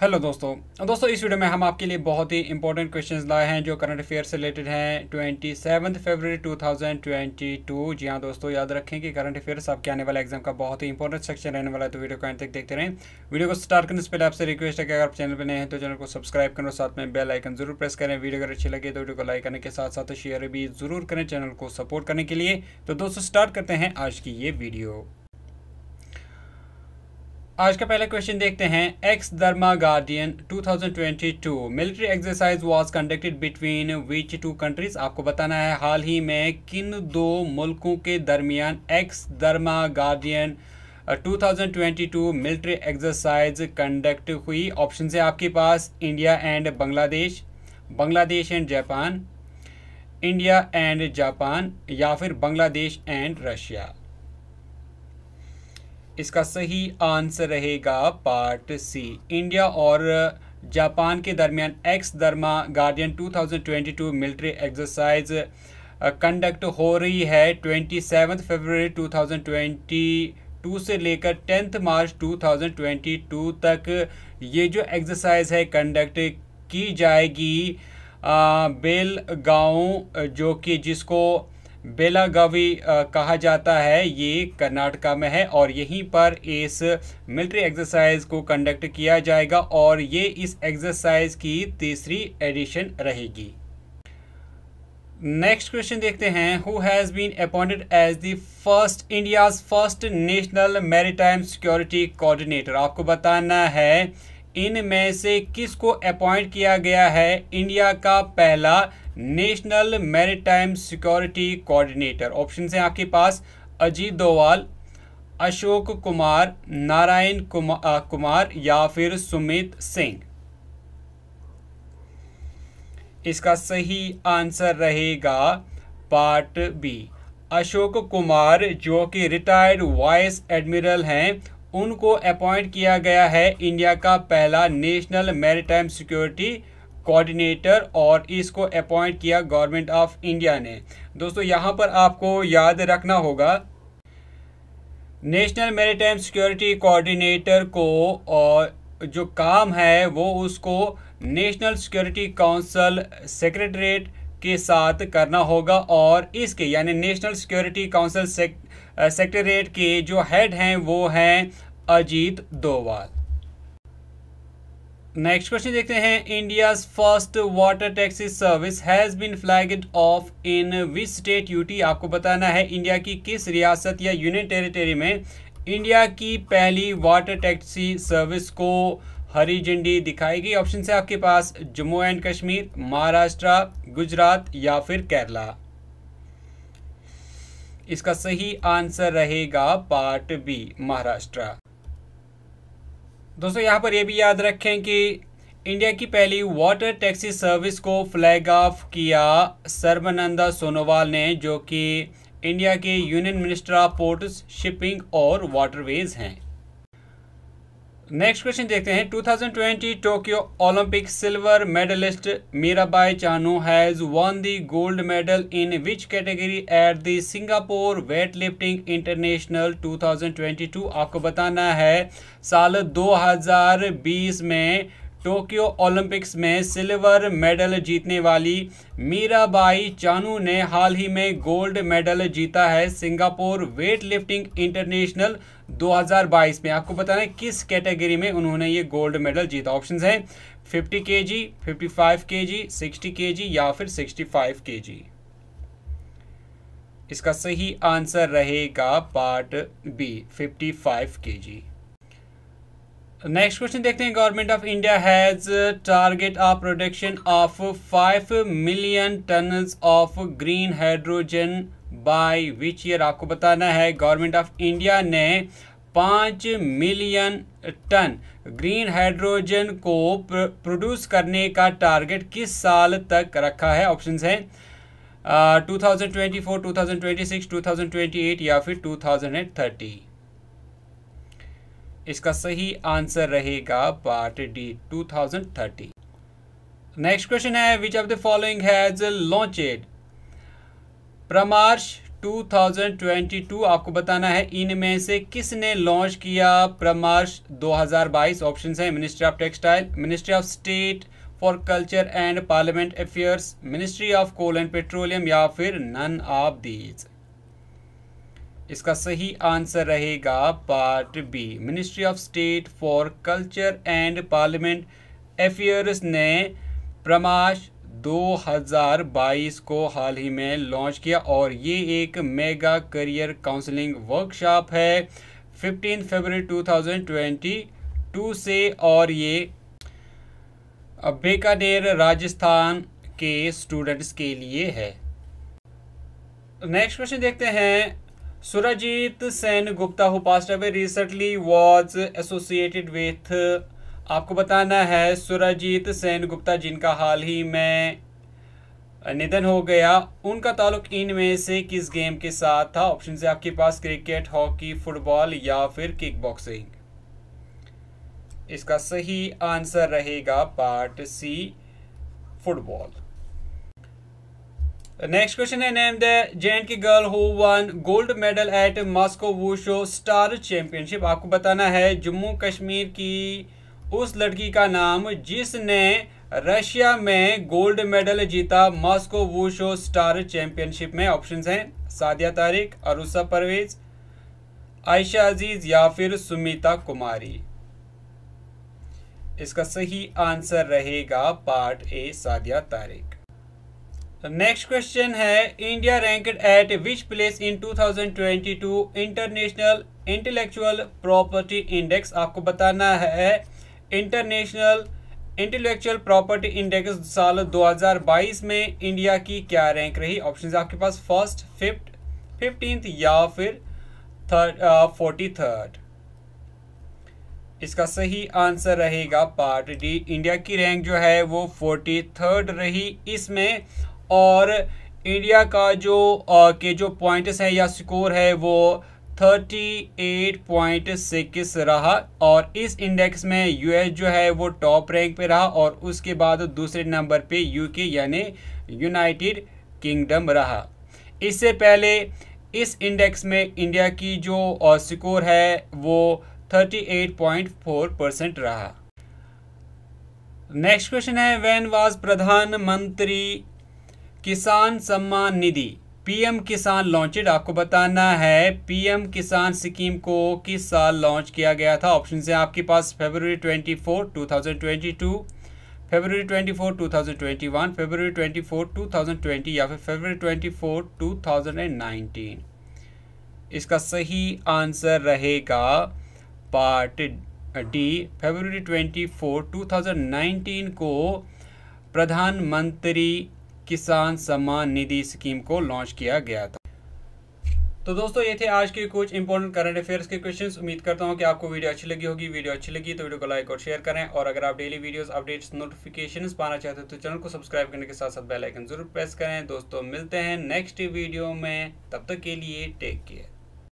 hello दोस्तों दोस्तों इस वीडियो में हम आपके लिए बहुत ही इंपॉर्टेंट क्वेश्चंस लाए हैं जो करंट अफेयर से रिलेटेड हैं twenty seven February two thousand twenty two जी हाँ दोस्तों याद रखें कि करंट अफेयर्स आपके आने वाला एग्जाम का बहुत ही इंपॉर्टेंट सेक्शन रहने वाला है तो वीडियो को एंड तक देखते रहें वीडियो को स्टार्ट करने से पहले आपसे रिक्वेस्ट है कि अगर आप चैनल पर नए हैं तो चैनल को सब्सक्राइब करें और साथ में बेल आइकन जरूर प्रेस करें वीडियो अगर अच्छी लगे तो वीडियो को लाइक करने के साथ साथ शेयर भी जरूर करें चैनल को सपोर्ट करने के लिए तो दोस्तों स्टार्ट करते हैं आज की ये वीडियो आज का पहला क्वेश्चन देखते हैं ex Dharma Guardian 2022 military exercise was conducted between which two countries आपको बताना है हाल ही में किन दो मुल्कों के दरमियान ex Dharma Guardian 2022 military exercise conduct हुई ऑप्शन है आपके पास India and Bangladesh Bangladesh and Japan India and Japan या फिर बांग्लादेश एंड रशिया इसका सही आंसर रहेगा पार्ट सी इंडिया और जापान के दरमियान ex Dharma Guardian 2022 military exercise conduct हो रही है 27 फरवरी 2022 से लेकर 10 मार्च 2022 तक ये जो एक्सरसाइज है कंडक्ट की जाएगी बेलगांव जो कि जिसको बेलागावी कहा जाता है ये कर्नाटका में है और यहीं पर इस मिलिट्री एक्सरसाइज को कंडक्ट किया जाएगा और ये इस एक्सरसाइज की तीसरी एडिशन रहेगी नेक्स्ट क्वेश्चन देखते हैं who has been appointed as the first India's first national maritime security coordinator आपको बताना है इनमें से किसको अपॉइंट किया गया है इंडिया का पहला national maritime security coordinator option है आपके पास अजीत दोवाल अशोक कुमार नारायण कुमा, कुमार या फिर सुमित सिंह इसका सही आंसर रहेगा पार्ट बी अशोक कुमार जो कि रिटायर्ड वाइस एडमिरल हैं उनको अपॉइंट किया गया है इंडिया का पहला नेशनल मैरिटाइम सिक्योरिटी कोऑर्डिनेटर और इसको अपॉइंट किया गवर्नमेंट ऑफ इंडिया ने दोस्तों यहाँ पर आपको याद रखना होगा नेशनल मैरिटाइम सिक्योरिटी कोऑर्डिनेटर को और जो काम है वो उसको नेशनल सिक्योरिटी काउंसिल सेक्रेटरीट के साथ करना होगा और इसके यानी नेशनल सिक्योरिटी काउंसिल सेक्रेटरीट के जो हेड हैं वो हैं अजीत दोवाल नेक्स्ट क्वेश्चन देखते हैं India first water taxi service has been flag off in which state UT आपको बताना है इंडिया की किस रियासत या यूनियन टेरिटरी में इंडिया की पहली वाटर टैक्सी सर्विस को हरी झंडी दिखाएगी ऑप्शन से आपके पास जम्मू एंड कश्मीर महाराष्ट्र गुजरात या फिर केरला इसका सही आंसर रहेगा पार्ट बी महाराष्ट्र दोस्तों यहां पर यह भी याद रखें कि इंडिया की पहली वाटर टैक्सी सर्विस को फ्लैग ऑफ किया सर्बानंदा सोनोवाल ने जो कि इंडिया के union minister of ports shipping और वाटरवेज हैं नेक्स्ट क्वेश्चन देखते हैं 2020 Tokyo Olympic silver medallist Mirabai Chanu has won the gold medal in which category at the Singapore weightlifting international 2022 आपको बताना है साल 2020 में टोक्यो ओलंपिक्स में सिल्वर मेडल जीतने वाली मीराबाई चानू ने हाल ही में गोल्ड मेडल जीता है सिंगापुर वेट लिफ्टिंग इंटरनेशनल 2022 में आपको बताना है किस कैटेगरी में उन्होंने ये गोल्ड मेडल जीता ऑप्शंस हैं 50 के जी फिफ्टी फाइव के जी सिक्सटी के जी या फिर 65 के जी इसका सही आंसर रहेगा पार्ट बी 55 के जी नेक्स्ट क्वेश्चन देखते हैं government of India has target of production of five million ton of green hydrogen by which year आपको बताना है गवर्नमेंट ऑफ इंडिया ने पाँच मिलियन टन ग्रीन हाइड्रोजन को प्रोड्यूस करने का टारगेट किस साल तक रखा है ऑप्शंस हैं टू 2024, 2026, 2028 या फिर 2030 इसका सही आंसर रहेगा पार्ट डी 2030 नेक्स्ट क्वेश्चन है which of the following has launched Pramarsh 2022 आपको बताना है इनमें से किसने लॉन्च किया प्रमार्श 2022 ऑप्शन है ministry of textile ministry of state for culture and parliament affairs ministry of coal and petroleum या फिर नन ऑफ दीज इसका सही आंसर रहेगा part B ministry of state for culture and parliament affairs ने प्रमाश 2022 को हाल ही में launch किया और ये एक मेगा करियर काउंसलिंग वर्कशॉप है 15 फरवरी 2022 से और ये बेकानेर राजस्थान के स्टूडेंट्स के लिए है नेक्स्ट क्वेश्चन देखते हैं Surjit Sen Gupta who pass away recently was associated with आपको बताना है सुरजीत सेन गुप्ता जिनका हाल ही में निधन हो गया उनका ताल्लुक इनमें से किस गेम के साथ था ऑप्शन से आपके पास क्रिकेट हॉकी फुटबॉल या फिर किक बॉक्सिंग इसका सही आंसर रहेगा part C football next question है name the J and K girl who won gold medal at Moscow Wushu star championship आपको बताना है जम्मू कश्मीर की उस लड़की का नाम जिसने रशिया में गोल्ड मेडल जीता मॉस्को वूशो स्टार चैंपियनशिप में ऑप्शंस हैं सादिया तारिक अरुसा परवेज आयशा अजीज या फिर सुमिता कुमारी इसका सही आंसर रहेगा part A Sadia Tariq next question है India ranked at which place in 2022 international intellectual property index आपको बताना है इंटरनेशनल इंटेलेक्चुअल प्रॉपर्टी इंडेक्स साल 2022 में इंडिया की क्या रैंक रही ऑप्शन आपके पास फर्स्ट फिफ्थ फिफ्टींथ या फिर थर्ड फोर्टी थर्ड इसका सही आंसर रहेगा पार्ट डी इंडिया की रैंक जो है वो फोर्टी थर्ड रही इसमें और इंडिया का जो आ, के जो पॉइंट्स हैं या स्कोर है वो 38.6 रहा और इस इंडेक्स में यूएस जो है वो टॉप रैंक पे रहा और उसके बाद दूसरे नंबर पे यूके यानी यूनाइटेड किंगडम रहा इससे पहले इस इंडेक्स में इंडिया की जो स्कोर है वो 38.4 परसेंट रहा नेक्स्ट क्वेश्चन है वेन वाज प्रधानमंत्री किसान सम्मान निधि पीएम किसान लॉन्चेड आपको बताना है पीएम किसान स्कीम को किस साल लॉन्च किया गया था ऑप्शन है आपके पास थाउजेंड 24 2022 फेब्रवरी 24 2021 टू 24 2020 या फिर थाउजेंड 24 2019 इसका सही आंसर रहेगा पार्ट डी टू 24 2019 को प्रधानमंत्री किसान सम्मान निधि स्कीम को लॉन्च किया गया था तो दोस्तों ये थे आज के कुछ इंपॉर्टेंट करंट अफेयर्स के क्वेश्चंस उम्मीद करता हूँ कि आपको वीडियो अच्छी लगी होगी वीडियो अच्छी लगी तो वीडियो को लाइक और शेयर करें और अगर आप डेली वीडियोस अपडेट्स नोटिफिकेशन पाना चाहते हैं तो चैनल को सब्सक्राइब करने के साथ साथ बेल आइकन जरूर प्रेस करें दोस्तों मिलते हैं नेक्स्ट वीडियो में तब तक के लिए टेक केयर